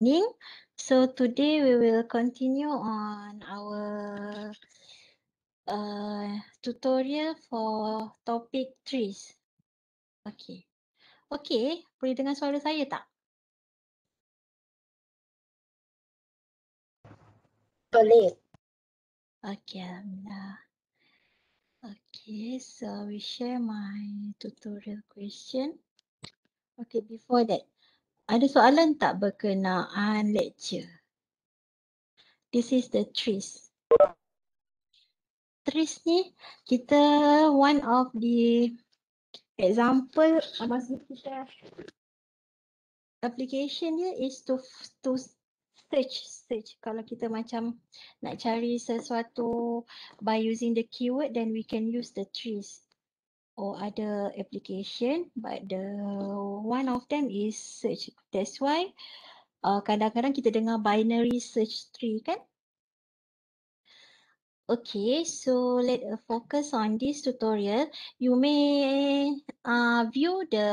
evening. So today we will continue on our uh, tutorial for topic trees. Okay. Okay, boleh dengar suara saya tak? Boleh. Okay, Alhamdulillah. Okay, so we share my tutorial question. Okay, before that, ada soalan tak berkenaan lecture? This is the trees. Trees ni kita one of the example maksud kita application dia is to to search search kalau kita macam nak cari sesuatu by using the keyword then we can use the trees or other application but the one of them is search that's why uh, kadang-kadang uh, kita dengar binary search tree kan okay so let us uh, focus on this tutorial you may uh, view the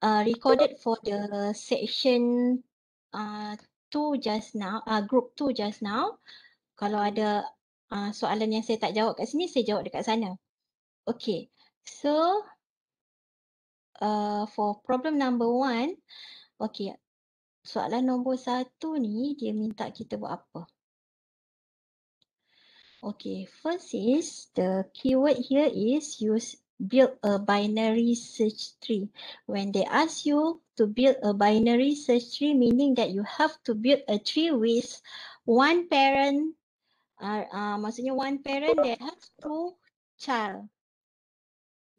uh, recorded for the section uh, two just now uh, group two just now kalau ada uh, soalan yang saya tak jawab kat sini saya jawab dekat sana Okay, so uh, for problem number one, okay, soalan nombor satu ni dia minta kita buat apa? Okay, first is the keyword here is use build a binary search tree. When they ask you to build a binary search tree, meaning that you have to build a tree with one parent, uh, uh, maksudnya one parent that has two child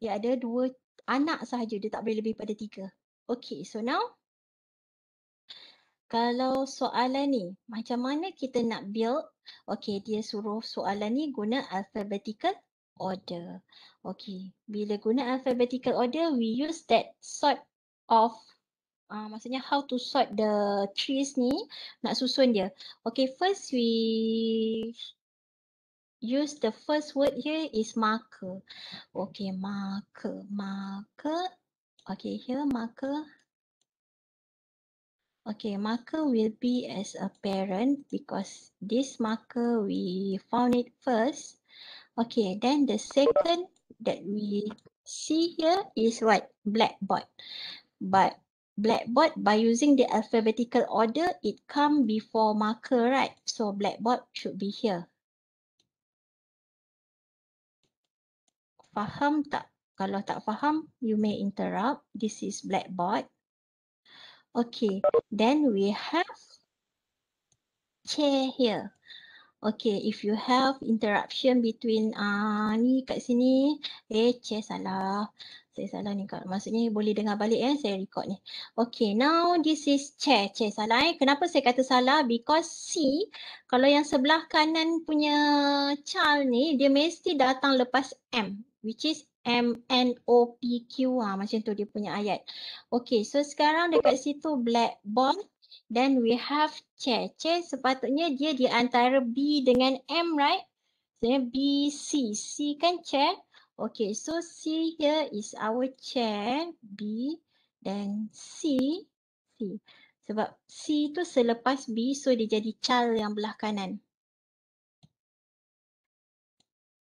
dia ada dua anak sahaja dia tak boleh lebih pada tiga. Okay so now kalau soalan ni macam mana kita nak build okay dia suruh soalan ni guna alphabetical order. Okay bila guna alphabetical order we use that sort of uh, maksudnya how to sort the trees ni nak susun dia. Okay first we use the first word here is marker. Okay, marker, marker. Okay, here marker. Okay, marker will be as a parent because this marker we found it first. Okay, then the second that we see here is what? Blackboard. But blackboard by using the alphabetical order, it come before marker, right? So blackboard should be here. faham tak? Kalau tak faham, you may interrupt. This is Blackboard. Okay, then we have chair here. Okay, if you have interruption between uh, ni kat sini, eh chair salah. Saya salah ni kak. Maksudnya boleh dengar balik eh saya record ni. Okay, now this is chair. Chair salah eh. Kenapa saya kata salah? Because C, kalau yang sebelah kanan punya child ni, dia mesti datang lepas M which is M-N-O-P-Q ha, ah, macam tu dia punya ayat. Okay so sekarang dekat situ black ball then we have chair. Chair sepatutnya dia di antara B dengan M right? Sebenarnya B, C. C kan chair. Okay so C here is our chair B then C. C. Sebab C tu selepas B so dia jadi child yang belah kanan.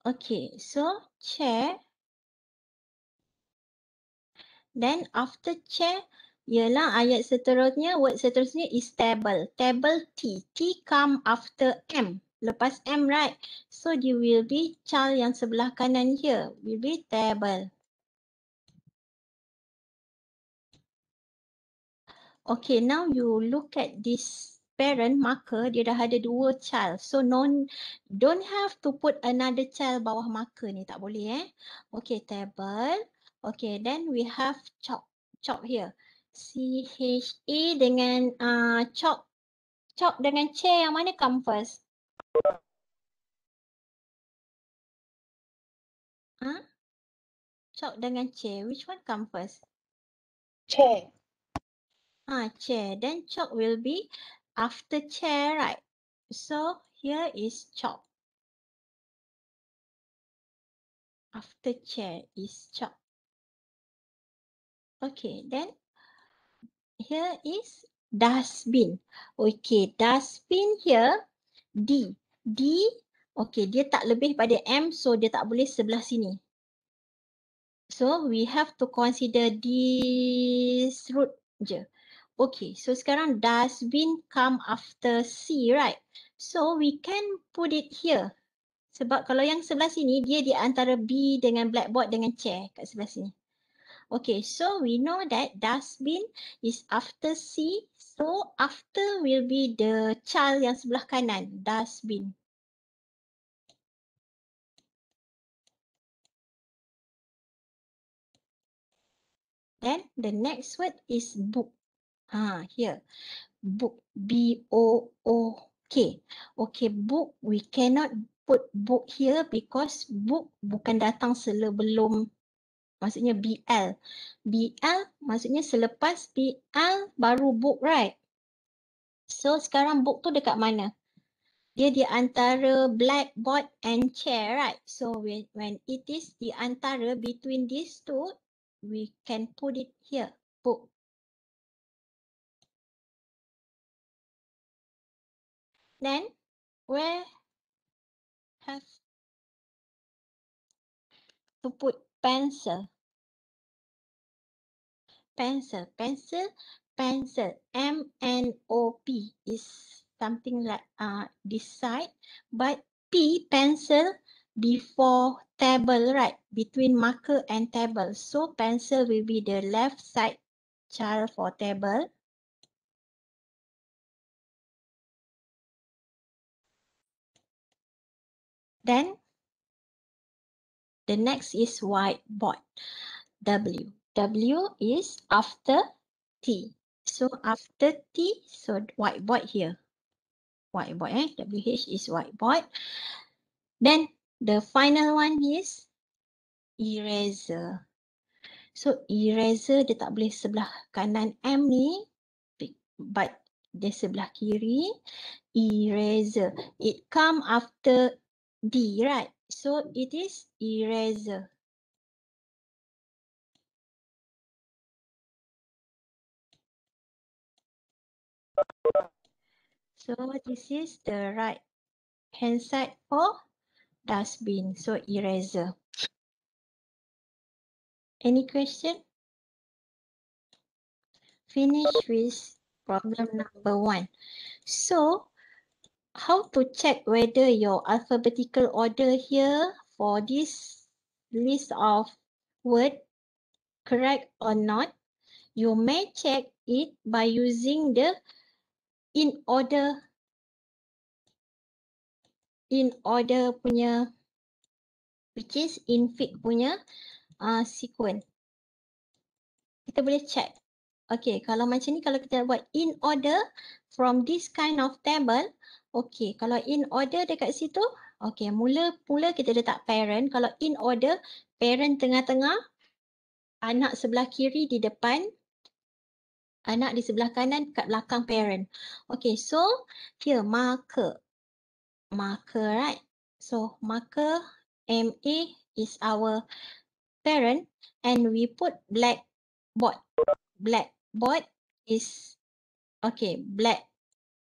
Okay, so chair. Then after chair, ialah ayat seterusnya, word seterusnya is table. Table T. T come after M. Lepas M, right? So you will be child yang sebelah kanan here. Will be table. Okay, now you look at this parent maka dia dah ada dua child so non don't have to put another child bawah marker ni tak boleh eh okay table okay then we have chalk chalk here c h a e dengan ah uh, chalk chalk dengan C yang mana come first ha chalk dengan C, which one come first C. Ah, C. Then chalk will be after chair, right? So here is chop. After chair is chop. Okay, then here is dustbin. Okay, dustbin here D. D, okay, dia tak lebih pada M, so dia tak boleh sebelah sini. So we have to consider this root je. Okay, so sekarang dustbin come after C, right? So we can put it here. Sebab kalau yang sebelah sini, dia di antara B dengan blackboard dengan chair kat sebelah sini. Okay, so we know that dustbin is after C. So after will be the child yang sebelah kanan, dustbin. Then the next word is book. Ha, here. Book. B-O-O-K. Okay, book. We cannot put book here because book bukan datang sebelum maksudnya BL. BL maksudnya selepas BL baru book right. So sekarang book tu dekat mana? Dia di antara blackboard and chair right. So when, when it is di antara between these two we can put it here. Book. then where have to put pencil pencil pencil pencil m n o p is something like uh this side but p pencil before table right between marker and table so pencil will be the left side child for table Then the next is whiteboard. W. W is after T. So after T, so whiteboard here. Whiteboard, eh? WH is whiteboard. Then the final one is eraser. So eraser dia tak boleh sebelah kanan M ni. But dia sebelah kiri. Eraser. It come after D, right? So it is eraser. So this is the right hand side for dustbin, so eraser. Any question? Finish with problem number one. So how to check whether your alphabetical order here for this list of word correct or not you may check it by using the in order in order punya which is in fit punya uh, sequence kita boleh check Okay, kalau macam ni kalau kita buat in order from this kind of table, okay, kalau in order dekat situ, okay, mula-mula kita letak parent. Kalau in order, parent tengah-tengah, anak sebelah kiri di depan, anak di sebelah kanan kat belakang parent. Okay, so here marker. Marker, right? So marker MA is our parent and we put black board. Black blackboard is okay black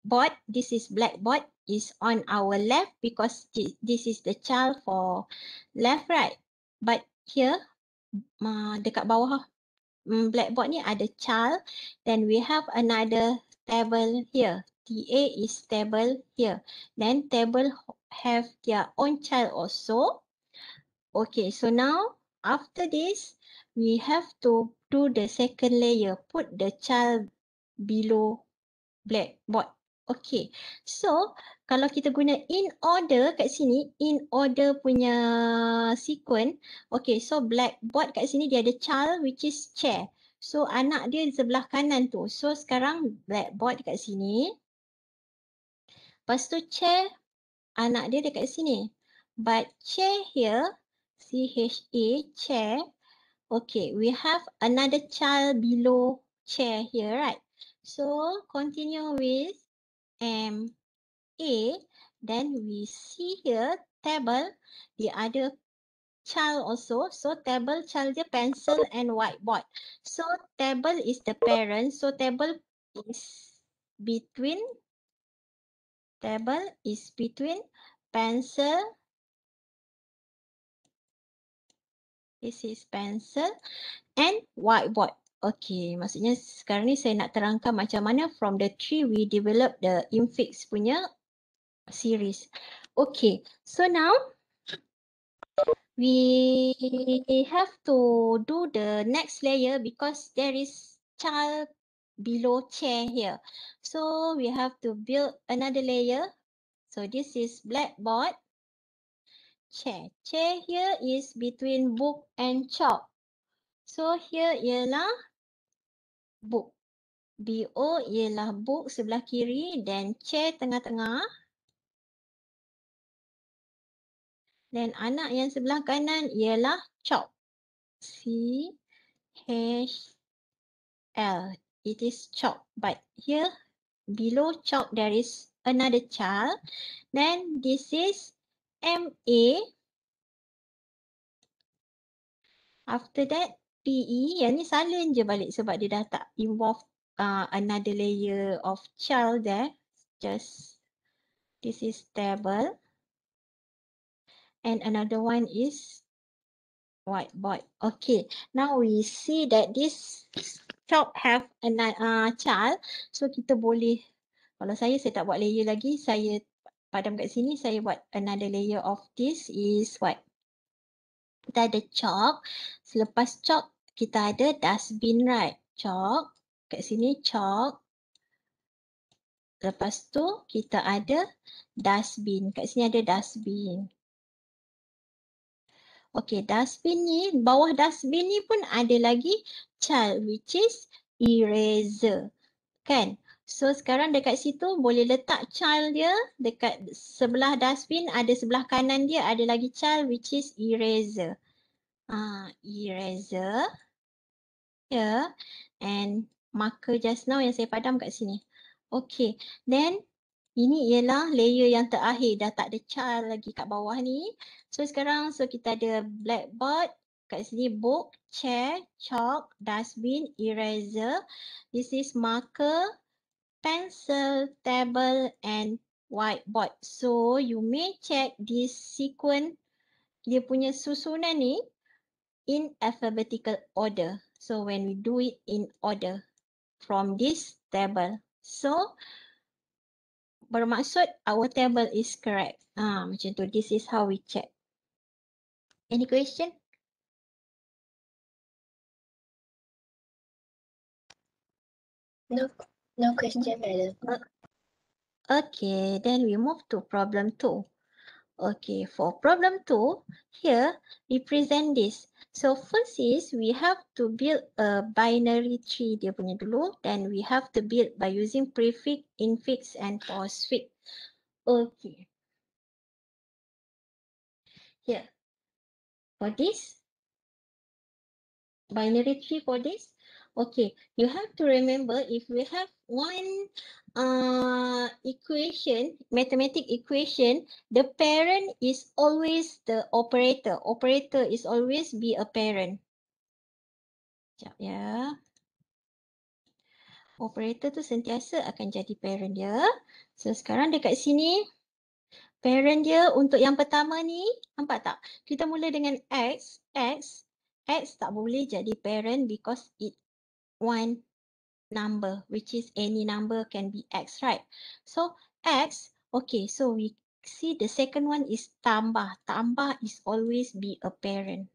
board this is blackboard is on our left because th this is the child for left right but here uh, dekat bawah um, mm, blackboard ni ada child then we have another table here ta is table here then table have their own child also okay so now after this, we have to do the second layer, put the child below blackboard. Okay, so kalau kita guna in order kat sini, in order punya sequence, okay, so blackboard kat sini dia ada child which is chair. So anak dia di sebelah kanan tu. So sekarang blackboard kat sini. Pastu chair, anak dia dekat sini. But chair here, C H A chair. Okay, we have another child below chair here, right? So continue with M A. Then we see here table, the other child also. So table, child, the pencil and whiteboard. So table is the parent. So table is between. Table is between pencil This is pencil and whiteboard. Okay, maksudnya sekarang ni saya nak terangkan macam mana from the tree we develop the infix punya series. Okay, so now we have to do the next layer because there is child below chair here. So we have to build another layer. So this is blackboard chair. Chair here is between book and chalk. So here ialah book. B O ialah book sebelah kiri dan chair tengah-tengah. Dan anak yang sebelah kanan ialah chalk. C H L. It is chalk. But here below chalk there is another child. Then this is M A. After that PE yang ni salin je balik sebab dia dah tak involve uh, another layer of child there. Just this is table. And another one is whiteboard. Okay, now we see that this top have a uh, child. So kita boleh, kalau saya saya tak buat layer lagi, saya padam kat sini saya buat another layer of this is what kita ada chalk selepas chalk kita ada dustbin right chalk kat sini chalk lepas tu kita ada dustbin kat sini ada dustbin Okay, dustbin ni, bawah dustbin ni pun ada lagi child which is eraser. Kan? So sekarang dekat situ boleh letak child dia dekat sebelah dustbin ada sebelah kanan dia ada lagi child which is eraser. uh, eraser. Ya. Yeah. And marker just now yang saya padam kat sini. Okay. Then ini ialah layer yang terakhir dah tak ada child lagi kat bawah ni. So sekarang so kita ada blackboard kat sini book, chair, chalk, dustbin, eraser. This is marker pencil, table and whiteboard. So you may check this sequence dia punya susunan ni in alphabetical order. So when we do it in order from this table. So bermaksud our table is correct. Ah ha, macam tu this is how we check. Any question? No. No question, Madam. Okay, then we move to problem two. Okay, for problem two, here we present this. So first is we have to build a binary tree dia punya dulu. Then we have to build by using prefix, infix and postfix. Okay. Here. For this, binary tree for this, Okay, you have to remember if we have one uh, equation, mathematic equation, the parent is always the operator. Operator is always be a parent. Sekejap ya. Operator tu sentiasa akan jadi parent dia. So sekarang dekat sini, parent dia untuk yang pertama ni, nampak tak? Kita mula dengan X, X. X tak boleh jadi parent because it one number, which is any number can be x, right? So x, okay, so we see the second one is tambah. Tambah is always be a parent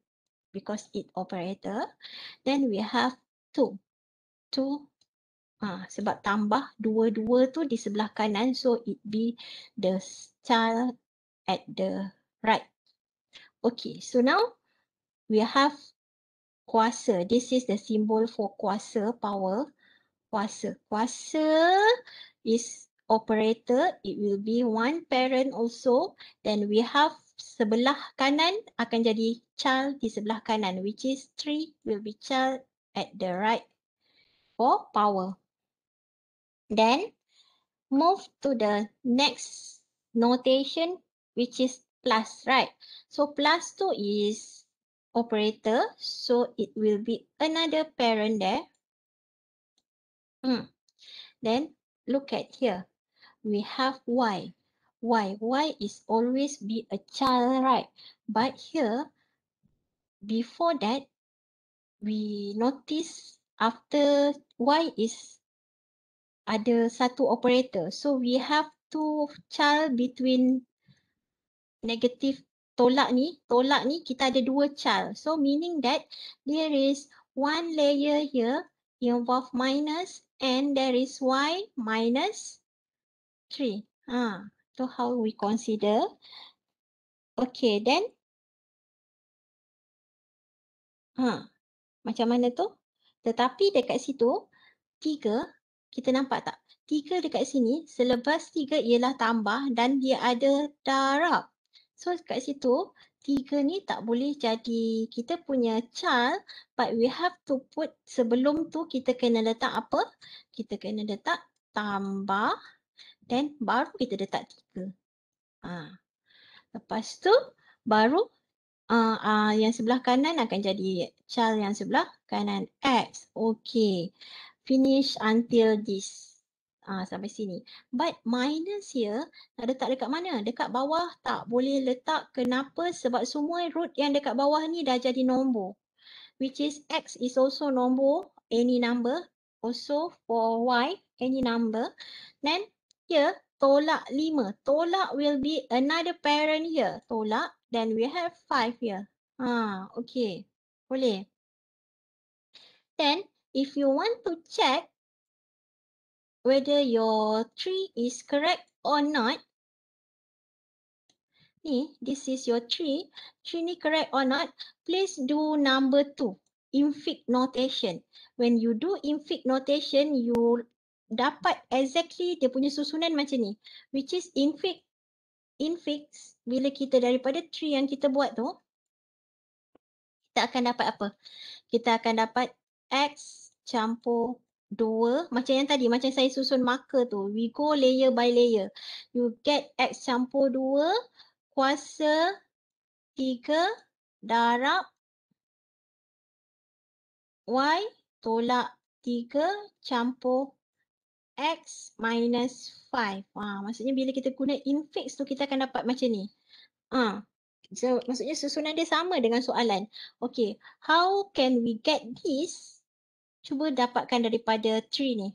because it operator. Then we have two. Two, uh, sebab tambah, dua-dua tu di sebelah kanan, so it be the child at the right. Okay, so now we have kuasa. This is the symbol for kuasa, power, kuasa. Kuasa is operator. It will be one parent also. Then we have sebelah kanan akan jadi child di sebelah kanan which is three will be child at the right for power. Then move to the next notation which is plus right. So plus two is operator. So it will be another parent there. Hmm, Then look at here. We have y. Y. Y is always be a child, right? But here, before that, we notice after y is ada satu operator. So we have two child between negative tolak ni, tolak ni kita ada dua cal. So meaning that there is one layer here involve minus and there is y minus 3. Ha, so how we consider. Okay then. Ha, macam mana tu? Tetapi dekat situ, tiga kita nampak tak? Tiga dekat sini, selepas tiga ialah tambah dan dia ada darab. So kat situ tiga ni tak boleh jadi kita punya child but we have to put sebelum tu kita kena letak apa? Kita kena letak tambah then baru kita letak tiga. Ha. Lepas tu baru uh, uh, yang sebelah kanan akan jadi child yang sebelah kanan X. Okay. Finish until this uh, sampai sini. But minus here, ya, nak letak dekat mana? Dekat bawah tak boleh letak kenapa sebab semua root yang dekat bawah ni dah jadi nombor. Which is x is also nombor, any number. Also for y, any number. Then here, ya, tolak 5. Tolak will be another parent here. Tolak, then we have 5 here. Ha, okay. Boleh. Then, if you want to check whether your tree is correct or not. Ni, this is your tree. Tree ni correct or not, please do number two. Infix notation. When you do infix notation, you dapat exactly dia punya susunan macam ni. Which is infix. Infix, bila kita daripada tree yang kita buat tu, kita akan dapat apa? Kita akan dapat X campur dua macam yang tadi macam saya susun marker tu we go layer by layer you get x campur dua kuasa tiga darab y tolak tiga campur x minus five Wah, ha, maksudnya bila kita guna infix tu kita akan dapat macam ni ha. so, maksudnya susunan dia sama dengan soalan okay how can we get this cuba dapatkan daripada tree ni.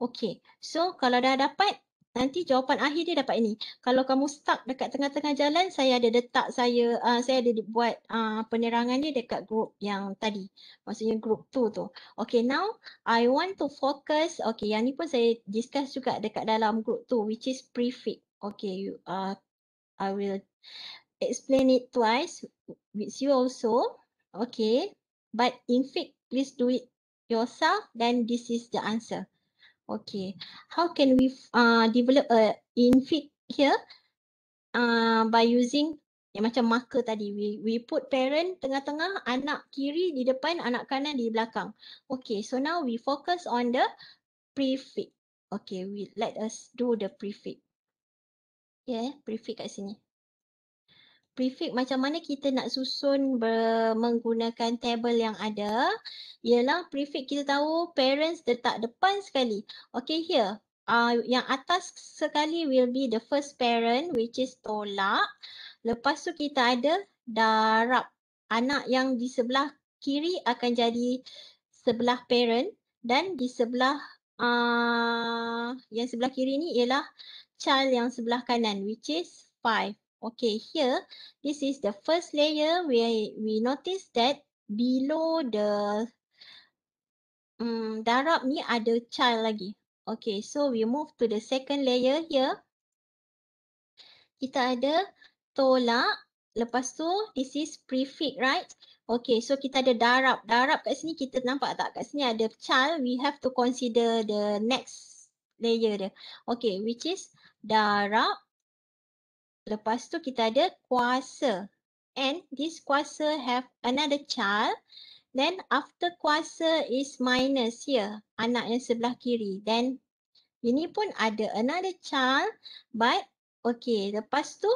Okay, so kalau dah dapat, nanti jawapan akhir dia dapat ini. Kalau kamu stuck dekat tengah-tengah jalan, saya ada detak saya, uh, saya ada buat uh, penerangan dia dekat group yang tadi. Maksudnya group tu tu. Okay, now I want to focus, okay yang ni pun saya discuss juga dekat dalam group tu which is prefix. Okay, you, uh, I will explain it twice with you also. Okay, but in fact, please do it yourself then this is the answer okay how can we uh, develop a infit here uh, by using yang macam marker tadi we we put parent tengah-tengah anak kiri di depan anak kanan di belakang okay so now we focus on the prefix okay we let us do the prefix yeah prefix kat sini prefix macam mana kita nak susun menggunakan table yang ada ialah prefix kita tahu parents letak depan sekali. Okay here. Uh, yang atas sekali will be the first parent which is tolak. Lepas tu kita ada darab. Anak yang di sebelah kiri akan jadi sebelah parent dan di sebelah uh, yang sebelah kiri ni ialah child yang sebelah kanan which is 5. Okay, here, this is the first layer where we notice that below the um, darab ni ada child lagi. Okay, so we move to the second layer here. Kita ada tolak, lepas tu this is prefix, right? Okay, so kita ada darab. Darab kat sini kita nampak tak? Kat sini ada child, we have to consider the next layer dia. Okay, which is darab. Lepas tu kita ada kuasa. And this kuasa have another child. Then after kuasa is minus here. Anak yang sebelah kiri. Then ini pun ada another child. But okay. Lepas tu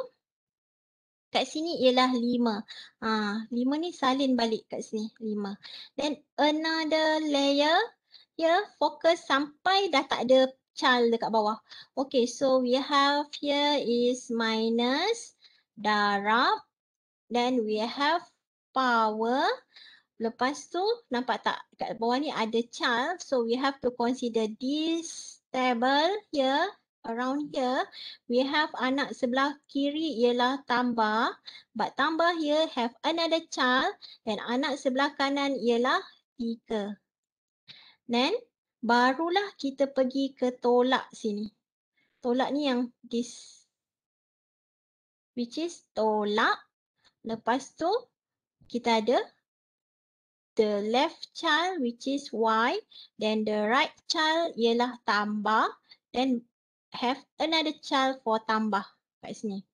kat sini ialah lima. Ha, lima ni salin balik kat sini. Lima. Then another layer. yeah focus sampai dah tak ada child dekat bawah. Okay, so we have here is minus darab. Then we have power. Lepas tu nampak tak dekat bawah ni ada child. So we have to consider this table here around here we have anak sebelah kiri ialah tambah but tambah here have another child Then anak sebelah kanan ialah tiga then barulah kita pergi ke tolak sini. Tolak ni yang this which is tolak. Lepas tu kita ada the left child which is y then the right child ialah tambah then have another child for tambah kat sini.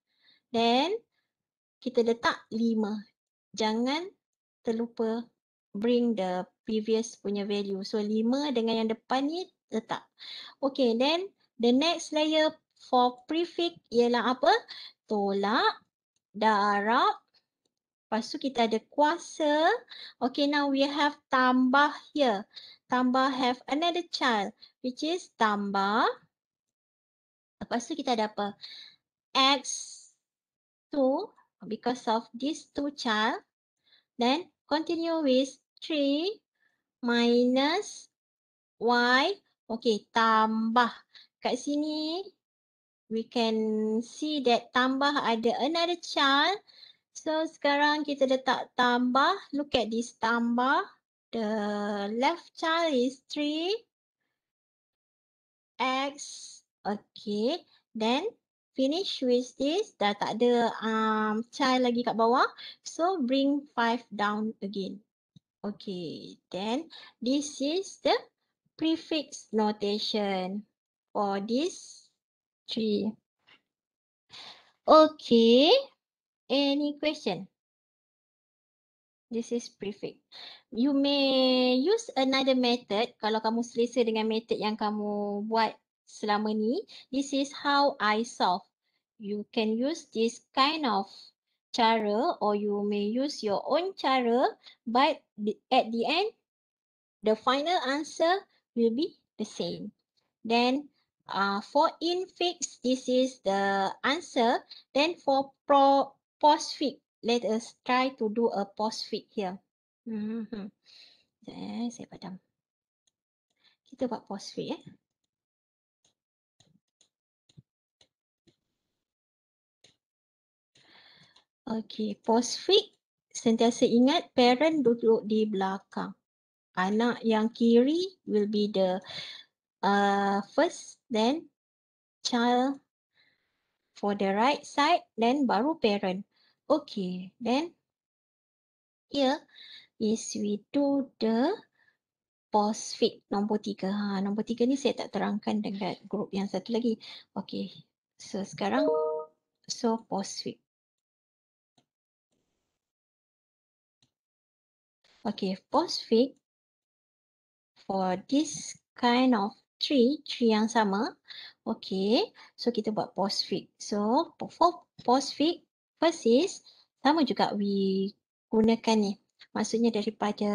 Then kita letak lima. Jangan terlupa bring the previous punya value. So 5 dengan yang depan ni letak. Okay then the next layer for prefix ialah apa? Tolak, darab, lepas tu kita ada kuasa. Okay now we have tambah here. Tambah have another child which is tambah. Lepas tu kita ada apa? X two because of these two child. Then continue with 3 minus y. Okay, tambah. Kat sini, we can see that tambah ada another child. So, sekarang kita letak tambah. Look at this tambah. The left child is 3. X. Okay. Then, finish with this. Dah tak ada um, child lagi kat bawah. So, bring 5 down again. Okay, then this is the prefix notation for this tree. Okay, any question? This is prefix. You may use another method kalau kamu selesa dengan method yang kamu buat selama ni. This is how I solve. You can use this kind of cara or you may use your own cara but at the end the final answer will be the same then uh, for infix this is the answer then for pro postfix let us try to do a postfix here mm -hmm. eh, saya padam kita buat postfix eh Okey, posfik sentiasa ingat parent duduk di belakang. Anak yang kiri will be the uh, first, then child for the right side, then baru parent. Okey, then here is we do the posfik nombor tiga. Ha, nombor tiga ni saya tak terangkan dengan grup yang satu lagi. Okey, so sekarang so posfik. Okay, postfix. for this kind of tree, tree yang sama. Okay, so kita buat postfix. So, for postfix, first is, sama juga we gunakan ni. Maksudnya daripada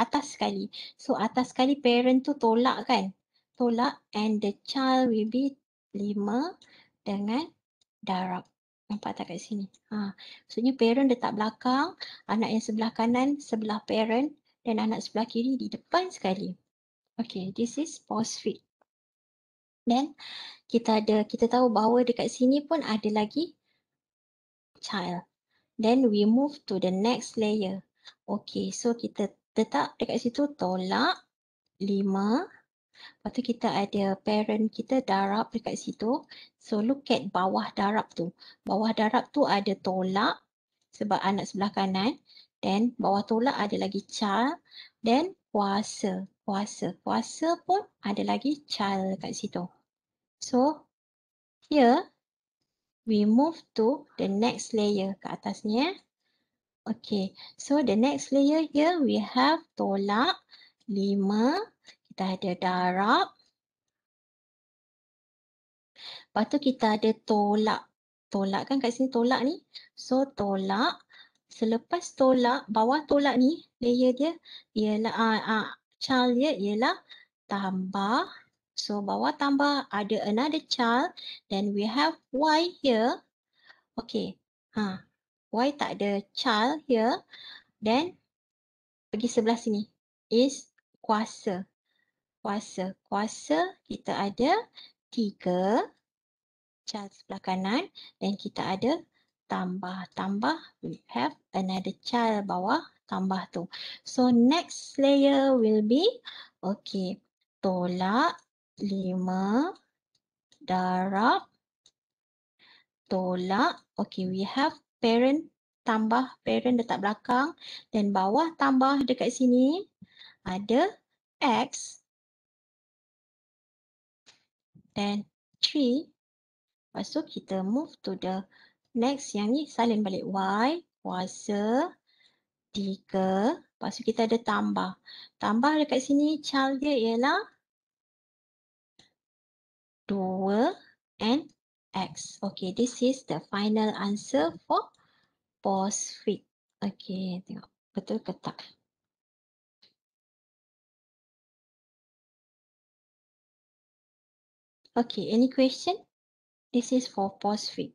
atas sekali. So, atas sekali parent tu tolak kan? Tolak and the child will be lima dengan darab. Nampak tak kat sini? Ha. Maksudnya parent letak belakang, anak yang sebelah kanan sebelah parent dan anak sebelah kiri di depan sekali. Okay, this is pause fit. Then kita ada, kita tahu bahawa dekat sini pun ada lagi child. Then we move to the next layer. Okay, so kita letak dekat situ tolak lima, Lepas tu kita ada parent kita darab dekat situ. So look at bawah darab tu. Bawah darab tu ada tolak sebab anak sebelah kanan. Then bawah tolak ada lagi child. Then kuasa. Kuasa. Kuasa pun ada lagi child dekat situ. So here we move to the next layer ke atasnya. Okay. So the next layer here we have tolak lima kita ada darab. Lepas tu kita ada tolak. Tolak kan kat sini tolak ni. So tolak. Selepas tolak, bawah tolak ni layer dia ialah uh, ah, uh, ah, child dia ialah tambah. So bawah tambah ada another child. Then we have Y here. Okay. Ha. Y tak ada child here. Then pergi sebelah sini. Is kuasa kuasa. Kuasa kita ada tiga child sebelah kanan dan kita ada tambah. Tambah we have another child bawah tambah tu. So next layer will be okay tolak lima darab tolak okay we have parent tambah parent dekat belakang dan bawah tambah dekat sini ada x and 3. Lepas tu kita move to the next yang ni salin balik y kuasa 3. Lepas tu kita ada tambah. Tambah dekat sini child dia ialah 2 and x. Okay, this is the final answer for phosphate. Okay, tengok betul ke tak? Okay, any question? This is for phosphate.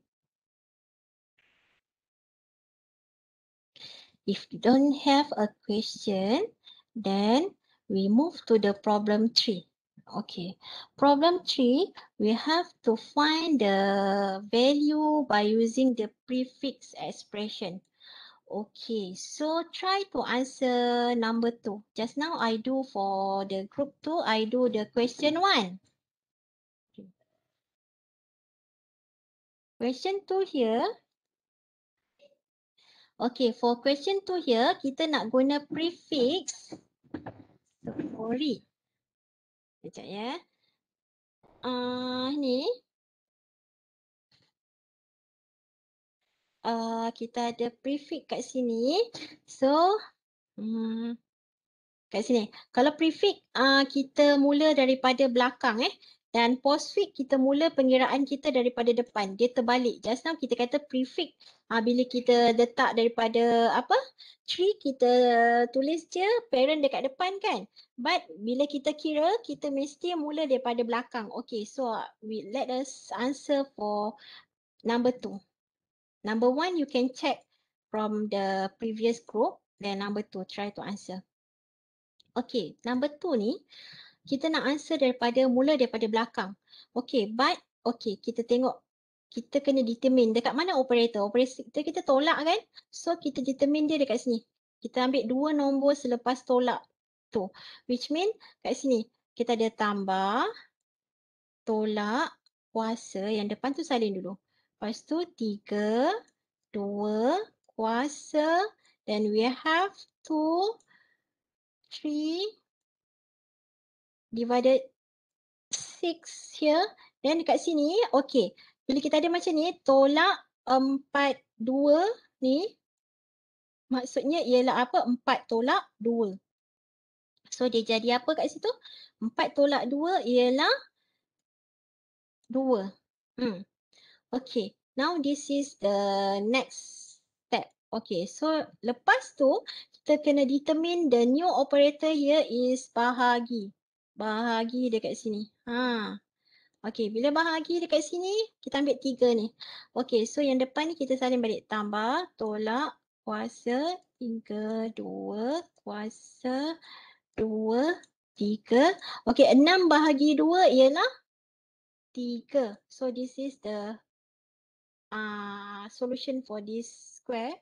If you don't have a question, then we move to the problem three. Okay, problem three, we have to find the value by using the prefix expression. Okay, so try to answer number two. Just now I do for the group two, I do the question one. question 2 here. Okay, for question 2 here, kita nak guna prefix. So, sorry. Sekejap ya. Ah uh, ni. Ah uh, kita ada prefix kat sini. So, hmm kat sini. Kalau prefix ah uh, kita mula daripada belakang eh. Dan postfix kita mula pengiraan kita daripada depan. Dia terbalik. Just now kita kata prefix. Ha, bila kita letak daripada apa? Tree kita tulis je parent dekat depan kan? But bila kita kira, kita mesti mula daripada belakang. Okay, so we let us answer for number two. Number one, you can check from the previous group. Then number two, try to answer. Okay, number two ni kita nak answer daripada mula daripada belakang. Okay, but okay, kita tengok kita kena determine dekat mana operator. Operator kita tolak kan? So kita determine dia dekat sini. Kita ambil dua nombor selepas tolak tu. Which mean kat sini kita ada tambah tolak kuasa yang depan tu salin dulu. Lepas tu tiga, dua kuasa then we have two, three, divided 6 here. Then dekat sini, okay. Bila kita ada macam ni, tolak 4, 2 ni. Maksudnya ialah apa? 4 tolak 2. So dia jadi apa kat situ? 4 tolak 2 ialah 2. Hmm. Okay. Now this is the next step. Okay. So lepas tu, kita kena determine the new operator here is bahagi. Bahagi dekat sini. Ha. Okey, bila bahagi dekat sini, kita ambil tiga ni. Okey, so yang depan ni kita saling balik. Tambah, tolak, kuasa, tiga, dua, kuasa, dua, tiga. Okey, enam bahagi dua ialah tiga. So, this is the uh, solution for this square.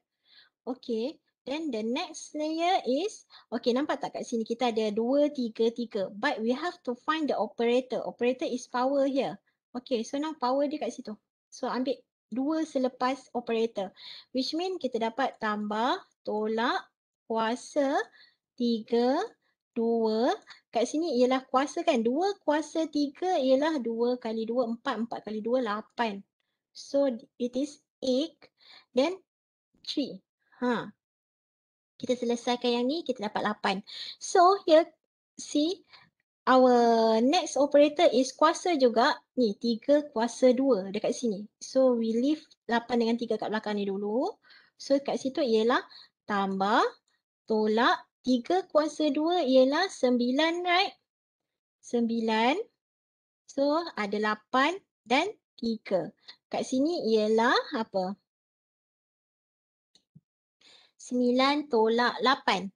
Okey, Then the next layer is, okay nampak tak kat sini kita ada dua, tiga, tiga. But we have to find the operator. Operator is power here. Okay, so now power dia kat situ. So ambil dua selepas operator. Which mean kita dapat tambah tolak kuasa tiga, dua. Kat sini ialah kuasa kan? Dua kuasa tiga ialah dua kali dua, empat, empat kali dua, lapan. So it is eight. Then three. Ha, kita selesaikan yang ni kita dapat 8. So here see our next operator is kuasa juga ni 3 kuasa 2 dekat sini. So we leave 8 dengan 3 kat belakang ni dulu. So kat situ ialah tambah tolak 3 kuasa 2 ialah 9 right? 9. So ada 8 dan 3. Kat sini ialah apa? Sembilan tolak lapan,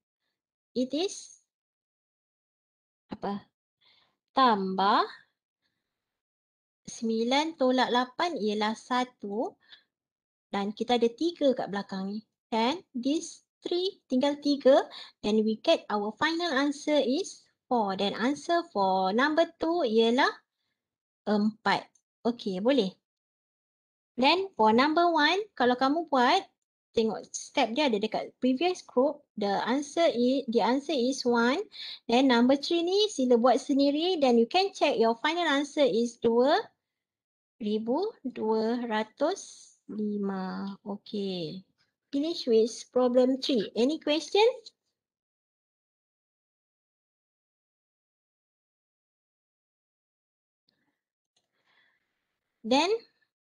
It is apa? Tambah sembilan tolak lapan ialah satu dan kita ada tiga kat belakang ni. Then this 3 tinggal tiga and we get our final answer is four. Then answer for number two ialah empat. Okay boleh. Then for number one kalau kamu buat tengok step dia ada dekat previous group the answer is the answer is one then number three ni sila buat sendiri then you can check your final answer is dua ribu dua ratus lima okay finish with problem three any question then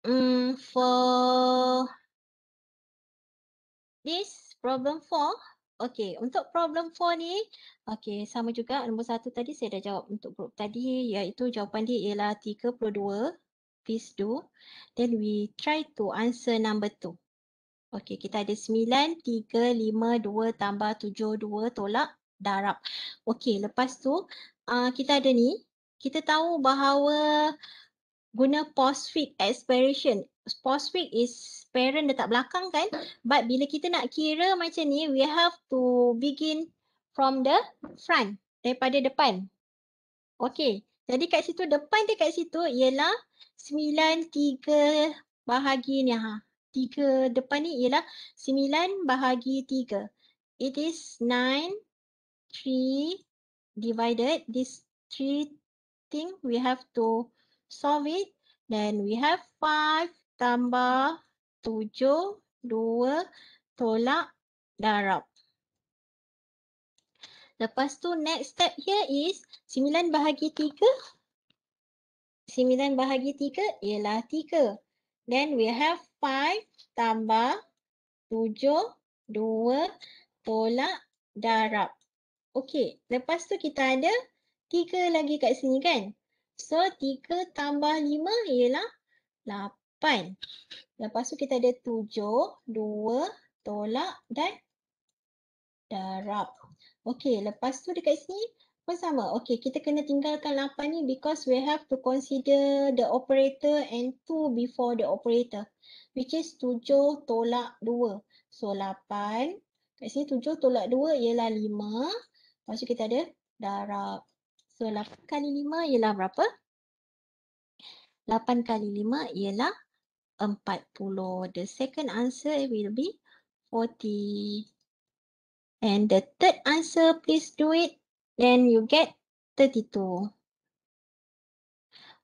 um, for this problem 4 okay untuk problem 4 ni okay sama juga nombor 1 tadi saya dah jawab untuk group tadi iaitu jawapan dia ialah 32 please do then we try to answer number 2 Okay kita ada 9 3 5 2 tambah 7 2 tolak darab Okay lepas tu uh, kita ada ni kita tahu bahawa guna postfix expiration postfix is transparent dekat belakang kan but bila kita nak kira macam ni we have to begin from the front daripada depan okey jadi kat situ depan dia kat situ ialah 93 bahagi ni ha 3 depan ni ialah 9 bahagi 3 it is 9 3 divided this three thing we have to solve it then we have 5 tambah tujuh dua tolak darab. Lepas tu next step here is sembilan bahagi tiga. Sembilan bahagi tiga ialah tiga. Then we have five tambah tujuh dua tolak darab. Okay, lepas tu kita ada tiga lagi kat sini kan? So tiga tambah lima ialah lapan. 8. Lepas tu kita ada tujuh dua tolak dan darab. Okey, lepas tu dekat sini pun sama. Okey, kita kena tinggalkan lapan ni because we have to consider the operator and two before the operator. Which is tujuh tolak dua. So, lapan. Kat sini 7 tolak dua ialah lima. Lepas tu kita ada darab. So, 8 kali lima ialah berapa? Lapan kali lima ialah 40. The second answer will be 40. And the third answer, please do it. Then you get 32.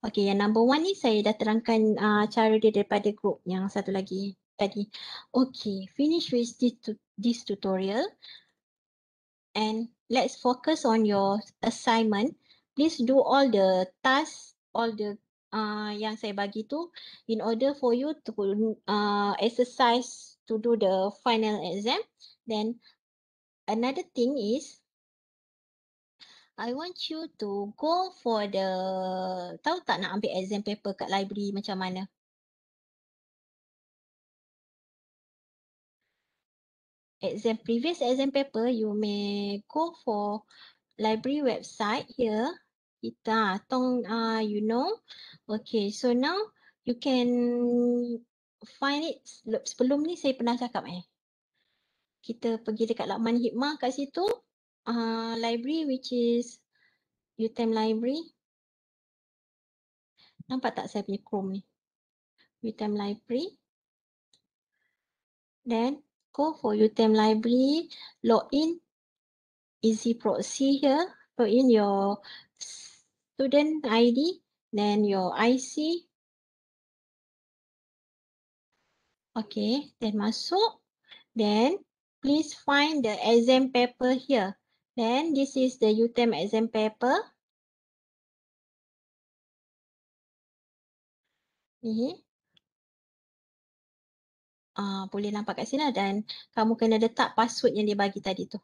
Okay, yang number one ni saya dah terangkan uh, cara dia daripada group yang satu lagi tadi. Okay, finish with this, tu this tutorial. And let's focus on your assignment. Please do all the tasks, all the uh, yang saya bagi tu in order for you to uh, exercise to do the final exam then another thing is I want you to go for the tahu tak nak ambil exam paper kat library macam mana exam previous exam paper you may go for library website here Ita, tong, uh, you know. Okay, so now you can find it. Sebelum ni saya pernah cakap eh. Kita pergi dekat Lakman Hikmah kat situ. Uh, library which is UTEM Library. Nampak tak saya punya Chrome ni? UTEM Library. Then go for UTEM Library. Log in. Easy proxy here. Put in your student ID, then your IC. Okay, then masuk. Then please find the exam paper here. Then this is the UTEM exam paper. Ni. Ah, uh, boleh nampak kat sini lah. dan kamu kena letak password yang dia bagi tadi tu.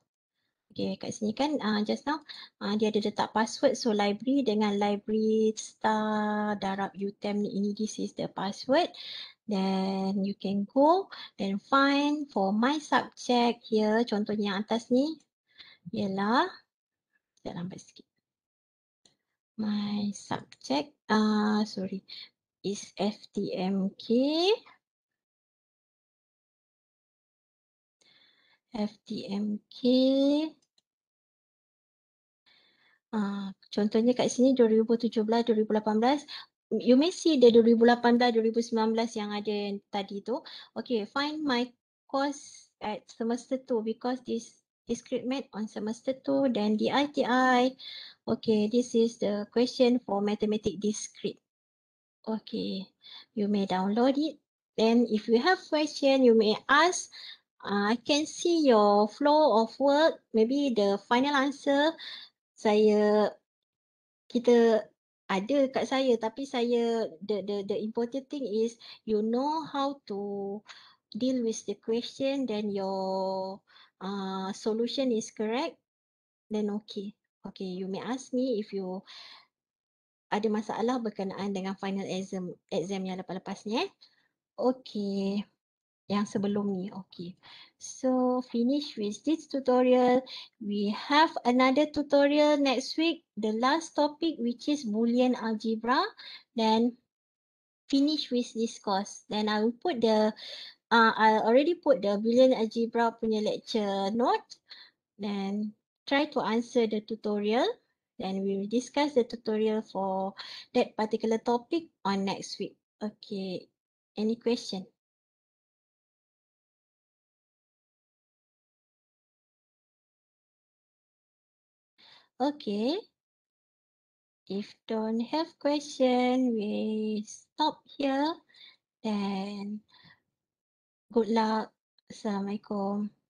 Okay, kat sini kan uh, just now uh, dia ada letak password so library dengan library star darab utem ni ini this is the password then you can go and find for my subject here contohnya yang atas ni ialah tak lambat sikit my subject ah uh, sorry is ftmk ftmk Ah, contohnya kat sini 2017 2018 you may see the 2018 2019 yang ada yang tadi tu okay find my course at semester 2 because this discrete math on semester 2 then the ITI okay this is the question for mathematics discrete okay you may download it then if you have question you may ask uh, i can see your flow of work maybe the final answer saya kita ada kat saya tapi saya the the the important thing is you know how to deal with the question then your uh, solution is correct then okay okay you may ask me if you ada masalah berkenaan dengan final exam exam yang lepas-lepas ni eh okay yang sebelum ni. Okay. So finish with this tutorial. We have another tutorial next week. The last topic which is Boolean algebra. Then finish with this course. Then I will put the, uh, I already put the Boolean algebra punya lecture note. Then try to answer the tutorial. Then we will discuss the tutorial for that particular topic on next week. Okay. Any question? Okay. If don't have question, we stop here. Then good luck. Assalamualaikum.